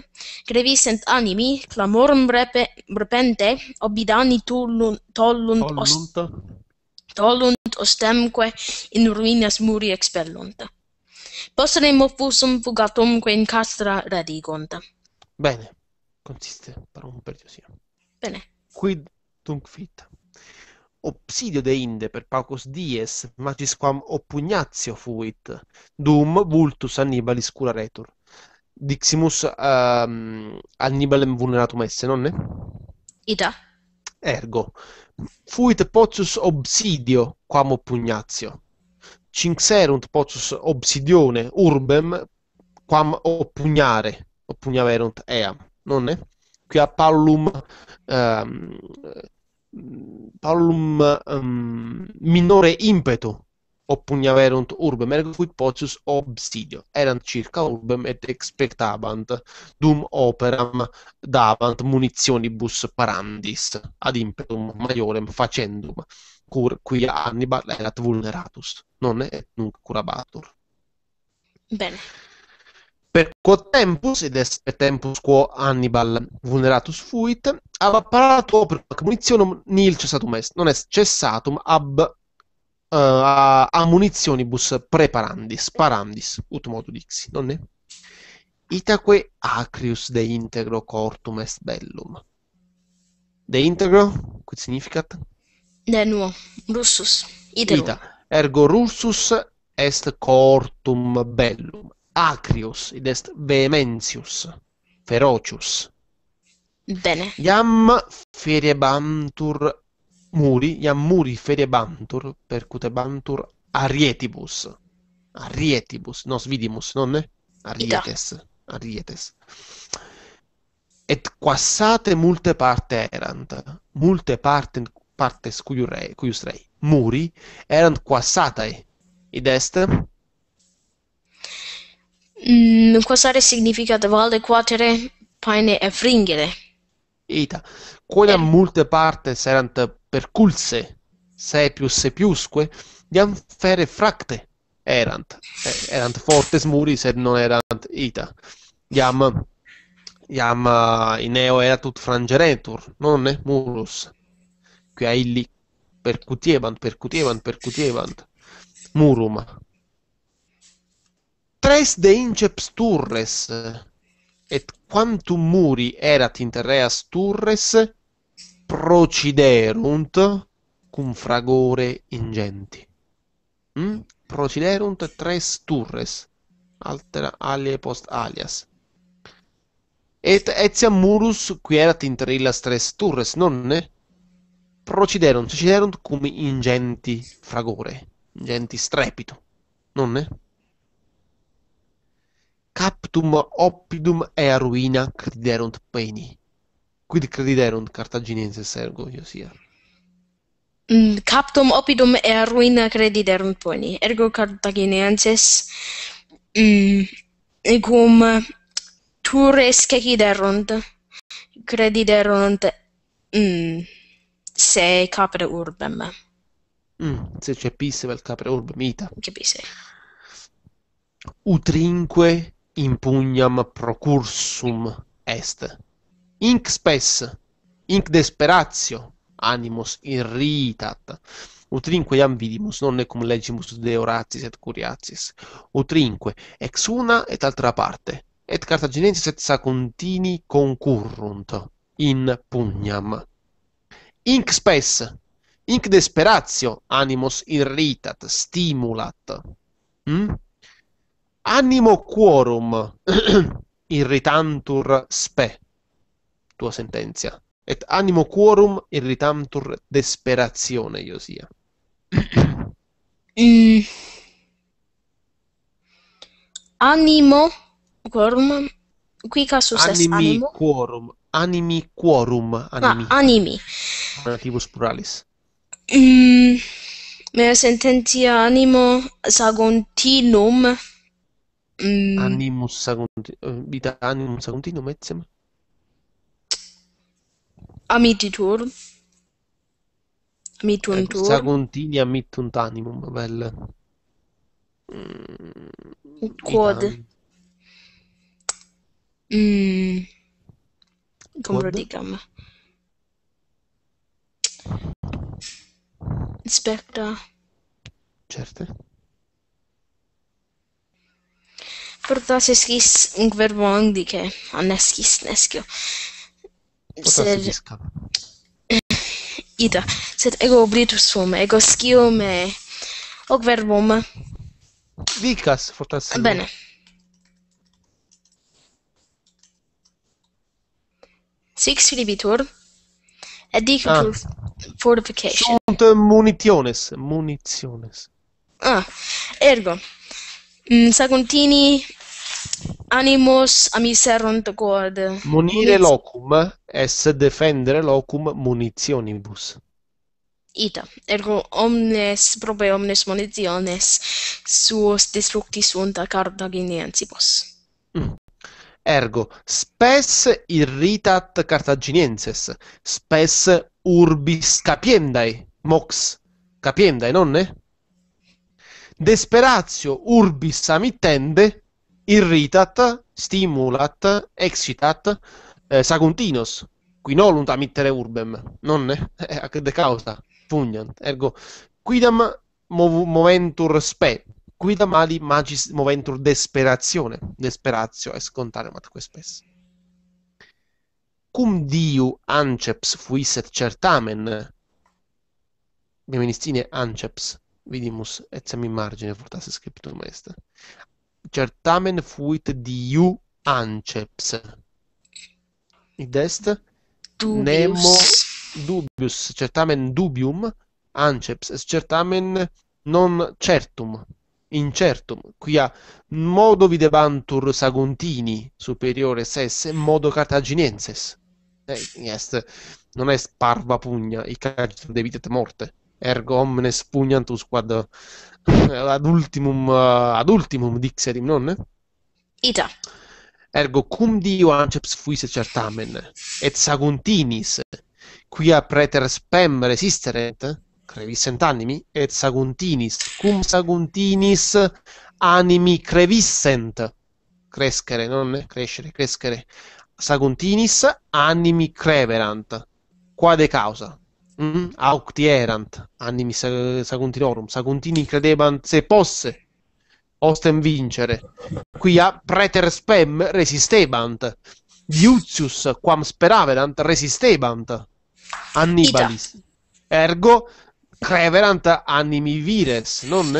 crevisent animi clamorem repente obidani tollunt tollunt ost tollunt ostemque in ruinas muri expellunt possere mo fusum fugatum quo in castra redigunt. bene consiste per un bene quid dunque fit obsidio de inde per paucos dies, magisquam oppugnatio fuit, dum vultus Annibalis cura retur. Diximus um, Annibalem vulneratum esse, non è? Ida. Ergo, fuit potius obsidio quam oppugnatio. Cinxerunt potius obsidione urbem quam oppugnare, oppugnaverunt eam, è? Qui a Paulum um, ehm, Mm, parolum um, ehm, minore impeto oppugnavent urbem, ergo fuit potius obsidio. Erant circa urbem et expectabant, dum operam davant munitionibus parandis, ad impetum maiorem facendum, cur quia Hannibal erat vulneratus, non et nunc curabatur. Bene per quod tempus ed est tempus quo Hannibal vulneratus fuit, ab apparato per munizione nil cessatum est, non est cessatum ab uh, a munitionibus preparandis, parandis, ut modo dixi, non è? Itaque acrius de integro cortum est bellum. De integro, quid significat? De nuo, russus, iter. Ita, ergo russus est cortum bellum. acrius id est vehementius ferocius bene iam feriebantur muri iam muri feriebantur percutebantur arietibus arietibus nos vidimus non ne arietes arietes et quassate multe parte erant multe parte parte scuiurei cuius rei muri erant quassatae id est Mm, quasare significa vale quatere paine e fringere. Ita. Quodam eh. multe parte serant perculse, se sepiusque, iam fere fracte erant. Eh, erant fortes muri, se non erant ita. Iam, iam uh, eh, in eo eratut frangerentur, nonne murus. Quia illi percutiebant, percutiebant, percutiebant. Murum tres de inceps turres, et quantum muri erat interreas turres, procederunt cum fragore ingenti. Mm? Procederunt tres turres, altera alie post alias. Et etiam murus qui erat inter illas tres turres, nonne? Procederunt, procederunt cum ingenti fragore, ingenti strepito, nonne? captum oppidum ruina crederunt peni. Quid crederunt cartaginenses ergo Iosia? sia? Mm, captum oppidum ruina crederunt peni. Ergo cartaginenses mm, cum tures ceciderunt crederunt mm, se capere urbem. Mm, se cepisse vel capere urbem ita. Cepisse. Utrinque impugnam procursum est. Inc spes, inc desperatio, animus irritat, utrinque iam vidimus, non cum legimus deoratis et curiatis, utrinque ex una et altra parte, et Cartaginensis et Saguntini concurrunt in pugnam. Inc spes, inc desperatio, animus irritat, stimulat. Mm? animo quorum *clears throat* irritantur spe tua sententia et animo quorum irritantur desperazione iosia *clears throat* i animo quorum qui casus animi est animo animi quorum animi quorum animi ah, animi relativus pluralis mm, mea sententia animo sagontinum Mm. Animus Saguntino. Eh, vita Animus Saguntino, Mezzem. Amititur. Mituntur. Ecco, saguntini amitunt animum, bel. Mm, Quod. Mm. Come dicam? Inspector. Certe. Burada seskis verboan dike. Aneskis neskio. Sed... Ida. Sed ego oblitus fum. Ego skio me... Hoc verbum. Vicas, fortassimo. Bene. Six filibitur. Et dic ah. fortification. Sunt munitiones. Munitiones. Ah. Ergo. mm, Saguntini animos amiserunt quod munire locum est defendere locum munitionibus ita ergo omnes probe omnes munitiones suos destructi sunt a cartaginiensibus mm. ergo spes irritat cartaginienses spes urbis capiendae mox capiendae nonne Desperatio urbis amittende, irritat, stimulat, excitat, eh, Saguntinos, qui nolunt amittere urbem, non *laughs* eh, ac de causa, pugnant, ergo, quidam mov moventur spe, quidam ali magis moventur desperazione, desperatio è est contare matque spes. Cum diu anceps fuisset certamen, Beministine anceps, vidimus et semi margine fortasse scriptum est. Certamen fuit diu anceps. Id est dubius. nemo dubius, certamen dubium anceps, est certamen non certum, incertum, quia modo videbantur Saguntini superiore sesse modo cartaginenses. Eh, est, non est parva pugna, il carcitur debitet morte ergo omnes pugnantus quad eh, ad ultimum eh, ad ultimum dixerim non? Ita. Ergo cum dio anceps fuisse certamen et saguntinis quia preter spem resisteret crevissent animi et saguntinis cum saguntinis animi crevissent crescere non crescere crescere saguntinis animi creverant quade causa Mm, aucti erant, animi saguntinorum, saguntini credebant se posse, ostem vincere. Quia preter spem resistebant, Diuzius quam speraverant resistebant, Annibalis. Ita. Ergo creverant animi vires, non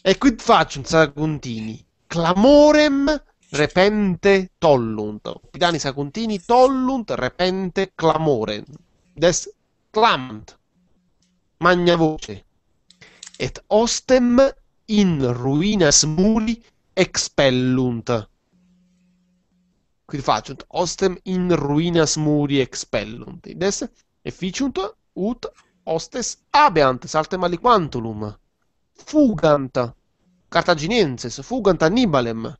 E quid faciunt saguntini? Clamorem repente tollunt. Pidani sacuntini tollunt repente clamore. Des clamt. Magna voce. Et ostem in ruinas muli expellunt. Qui faciunt? Ostem in ruinas muri expellunt. Des efficiunt ut ostes abeant saltem aliquantulum. Fugant. Cartaginenses, fugant Annibalem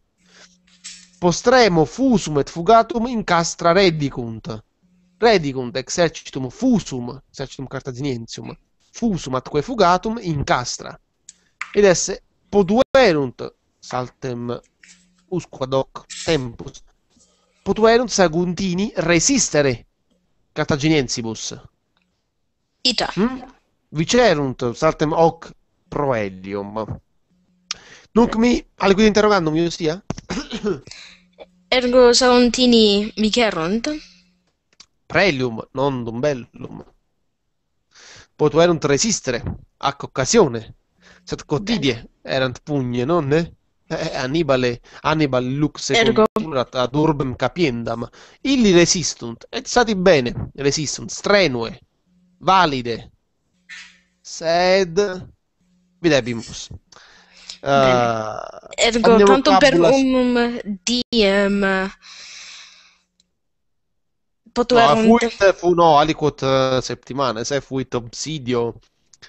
Postremo fusum et fugatum incastra redicunt. Redicunt exercitum fusum, exercitum cartaginiensium, fusum atque fugatum incastra. Ed esse potuerunt saltem usquad hoc tempus potuerunt saguntini resistere cartaginiensibus. Ita. Mm? Vicerunt saltem hoc proelium. Nunc alle cui interrogandum ius sia? Ergo Sauntini micerunt? Prelium, non dumbellum. Potuerunt resistere, ac occasione, sed quotidie erant pugne, non? Eh, eh, eh Annibale, Annibal lux conjurat ad urbem capiendam, illi resistunt, et sati bene, resistunt, strenue, valide, sed videbimus. Uh, Ergo, tanto per un DM. Potuer no, un... fuit fu no, aliquot eh, settimane, se fuit obsidio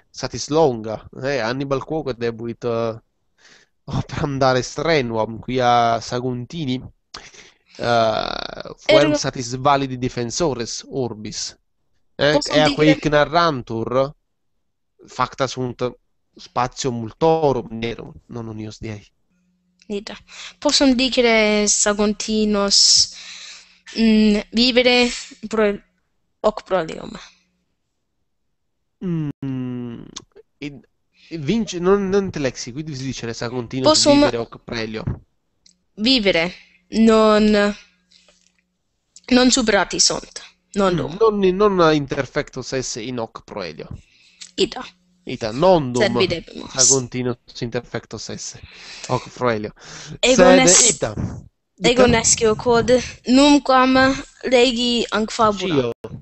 satis longa, eh, Hannibal Cuoco debuit uh, eh, operam dare strenuam qui a Saguntini. Uh, fuem Ergo... satis validi defensores orbis. Eh, ea quae ignarrantur facta sunt spazio multorum nerum, non unius diei. Dita. Possum dicere Saguntinos mh, mm, vivere pro, hoc prolium? Mm, e, vince, non, non te lexi, quindi si dice Saguntinos Possum vivere hoc prelium. Vivere, non, non superati sunt, non mm, dum. Non, non interfectus esse in hoc proelio. Ida. Ita nondum aguntinus interfectus esse. Hoc oh, proelio. Egon est... Ita. Egon escio quod numquam legi anc fabula. Cio.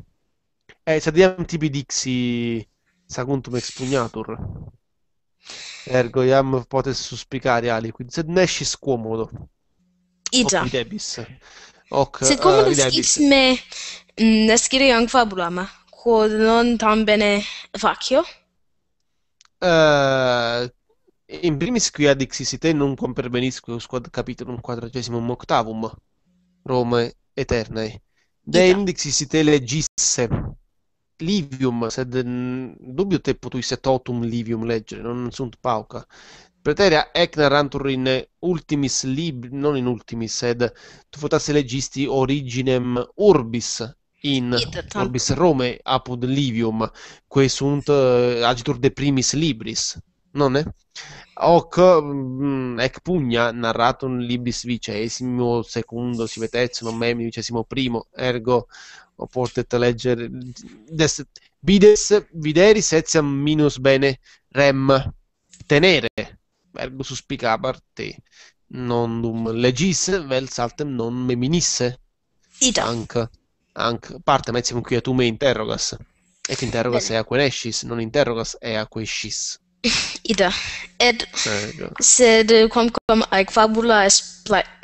Eh, sediam tibi dixi saguntum expugnatur. Ergo iam potes suspicare quindi sed nesci scomodo. Ita. Hoc debis. Hoc, sed comodo uh, ix me nescire anc fabulam, quod non tam bene facio? Uh, in primis qui ad Xisite non compervenisco squad capitolum quadragesimum octavum Rome Eternae Dend Xisite leggisse Livium sed dubbio te potuisse totum Livium leggere non sunt pauca Preteria ec narrantur in ultimis lib non in ultimis sed tu fotasse legisti originem urbis in orbis Rome apud Livium, quae sunt eh, agitur de primis libris, non è? Hoc mm, ec pugna narratum libris vicesimo secondo, si vetezimo, mem vicesimo primo, ergo portet leggere des, vides videris etiam minus bene rem tenere ergo suspicabar te non dum legis vel saltem non meminisse Ida. anca anc parte metsimum quia tu me interrogas et interrogas ea aequo nescis non interrogas aequo escis *laughs* ida et eh, sed quamquam aec fabula est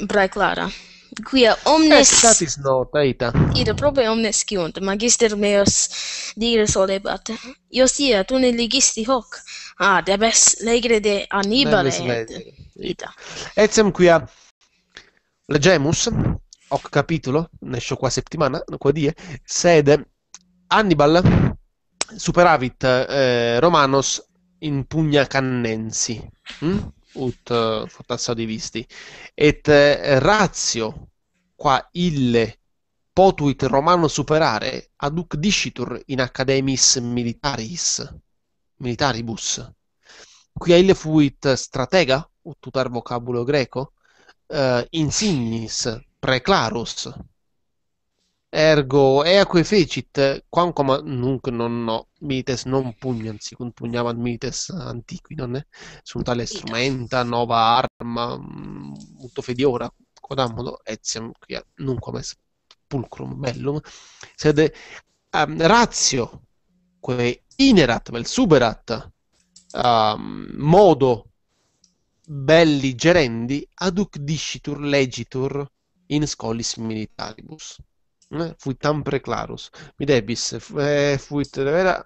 brae clara quia omnes et eh, satis nota ita ida probe omnes quiunt magister meus dire solebat ios ia tu ne ligisti hoc ah debes legere de annibale et ida etsem quia legemus ho capitolo, esce qua settimana, qua die, sede Hannibal superavit eh, Romanos in pugna cannensi, hm? ut uh, fortassa di visti, et eh, ratio qua ille potuit Romano superare aduc discitur in academis militaris, militaribus. Qui ille fuit stratega, ut tutar vocabulo greco, eh, insignis preclarus. Ergo, eaque fecit, quamquam nunc non no, mites non pugnansi, cum pugnavant mites antiqui, non è? Sunt tale strumenta, nova arma, molto mm, fediora, codamodo, etiam, quia, nunc est pulcrum bellum, sed um, ratio, que inerat, vel superat, um, modo belli gerendi, aduc discitur legitur, in scolis militaribus. Fui Fuit tampere mi debis, eh, fuit vera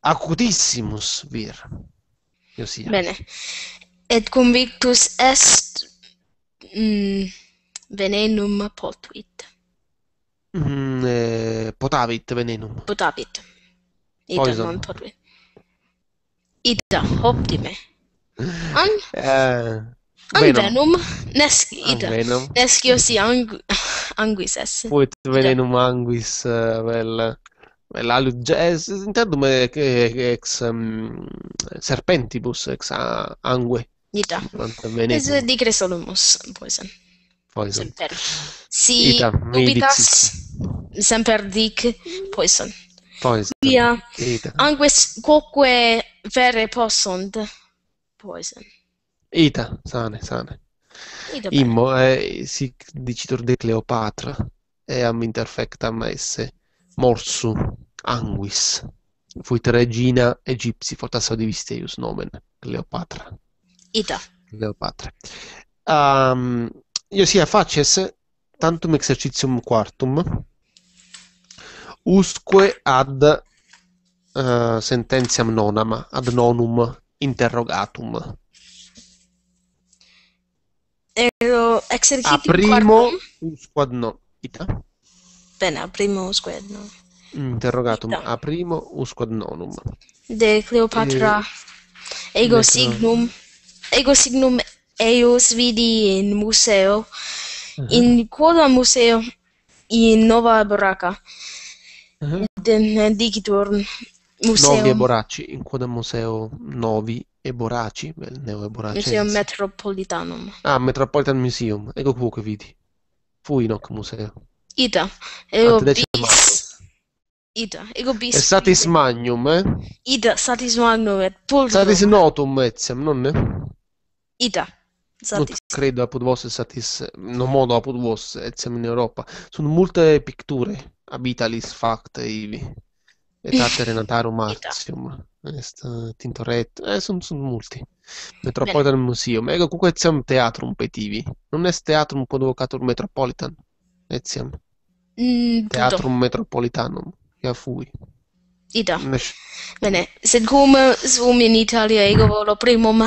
acutissimus vir. Io sia. Bene. Et convictus est mm, venenum potuit. Mm, eh, potavit venenum. Potavit. Ita Poison. non potuit. Ida, optime. *laughs* An? Eh... Venom. Nesci, ida. Venom. Nesci osi angu *laughs* anguis es. Puit venenum anguis, uh, vel... Vel alu... Intendum ex serpentibus, ex angue. Ida. Es digre solumus, poison. Poison. Si ida, semper dic poison. Poison. Via, ida. quoque vere possunt poison. Ita, sane, sane. Ita Immo, è eh, sic dicitor de Cleopatra, e am interfectam esse, morsu, anguis, fuit regina egipsi, fortasso divisteius nomen, Cleopatra. Ita. Cleopatra. Um, io sia facies tantum exercitium quartum, usque ad uh, sententiam nonam, ad nonum interrogatum Ero exercitum quartum... A primo quartum. squad no. Ita? Bene, a primo squad no. Interrogatum, Ita. a primo usquad nonum. De Cleopatra, e... ego Necro... signum, ego signum eius vidi in museo, mhm. in quodam museo, in nova baracca, uh mhm. -huh. den eh, digitur museum. Novi e boracci, in quodam museo novi Eboraci, il neo Eboraci. Museum Metropolitanum. Ah, Metropolitan Museum, ecco qua che vidi. Fuinoc Museo. Ita, ego bis. Ita, ego bis. E satis magnum, eh? Ita, satis magnum et pulvrum. Satis notum etiam, non è? Ita. Satis. Non credo apud vos satis, non modo apud vos etiam in Europa. Sono molte pitture, abitalis facte ivi. Etate Renatarum Martium, Tintoretto, eh, sono son molti. Metropolitan Bene. Museum, ecco comunque siamo teatrum petivi, non è teatrum convocatur metropolitan, etiam. Eh, mm, teatrum punto. metropolitanum, ja fui. Ida. Nes... Bene, sed cum svum in Italia ego volo primum...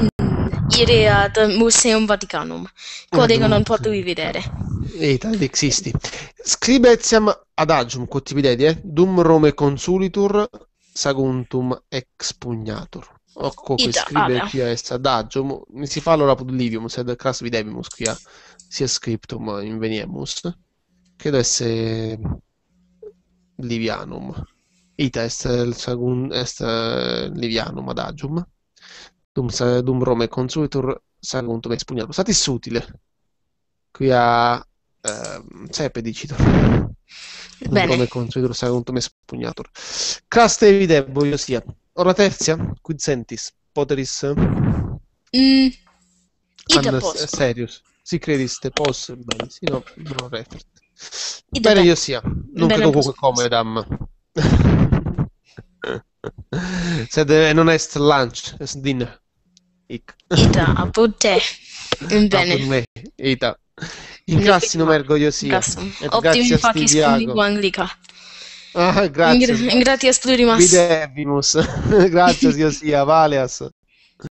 Mm. Ieri al Museum Vaticanum, codico non potuto vedere. Ehi, tali existi. Scribetiam ad agium cotipiderie, dum Rome consulitur, saguntum expugnatur. Occo che scrive qui est ad agium, si fa allora pod livium, sed cras videbimus qui sia scriptum inveniemus, credo esse livianum. Ita est, sagun, est eh, livianum ad agium dum, dum Rome consuetur saguntum expugnatum. Satis utile. Quia eh, cepedicitur. Dum Bene. Rome consuetur saguntum spugnato Craste evidebo voglio sia. Ora terzia qui sentis? Poteris... Eh? Mm. Annas, serius. Si crediste pos, bene, sì, no, non Bene io sia, non Bene credo come, dam. *laughs* Sed non est lunch, est dinner. Ita. Ita, a te. Bene. Eh, a me, Ita. Ingrassino me orgogliosi. Optimi facis conmigo anglica. Ah, grazie. Ingra- gratias plurimas. Videvimus. *laughs* grazie, Siosia, Valeas.